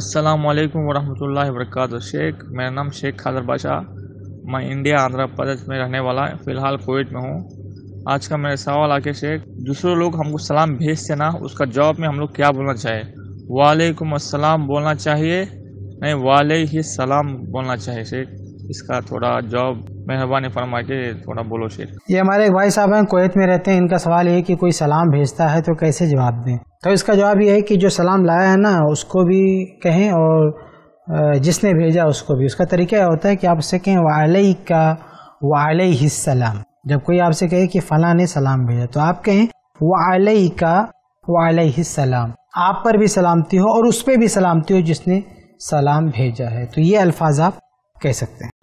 असलम वरहमल वर्क शेख मेरा नाम शेख खादर बादशाह मैं इंडिया आंध्र प्रदेश में रहने वाला फ़िलहाल कोविड में हूँ आज का मेरा सवाल आके शेख दूसरे लोग हमको सलाम भेजते ना उसका जवाब में हम लोग क्या बोलना चाहिए वालेकुम असलम बोलना चाहिए नहीं वाले ही सलाम बोलना चाहिए शेख इसका थोड़ा जॉब मेहरबानी फरमा के थोड़ा बोलो शेर ये हमारे एक भाई साहब हैं कोयत में रहते हैं इनका सवाल ये कि कोई सलाम भेजता है तो कैसे जवाब दें तो इसका जवाब ये है कि जो सलाम लाया है ना उसको भी कहें और जिसने भेजा उसको भी उसका तरीका यह होता है कि आप उससे कहें वालई का वालई सलाम जब कोई आपसे कहे कि फला ने सलाम भेजा तो आप कहें वालई का वालई सलाम आप पर भी सलामती हो और उस पर भी सलामती हो जिसने सलाम भेजा है तो ये अल्फाज आप कह सकते हैं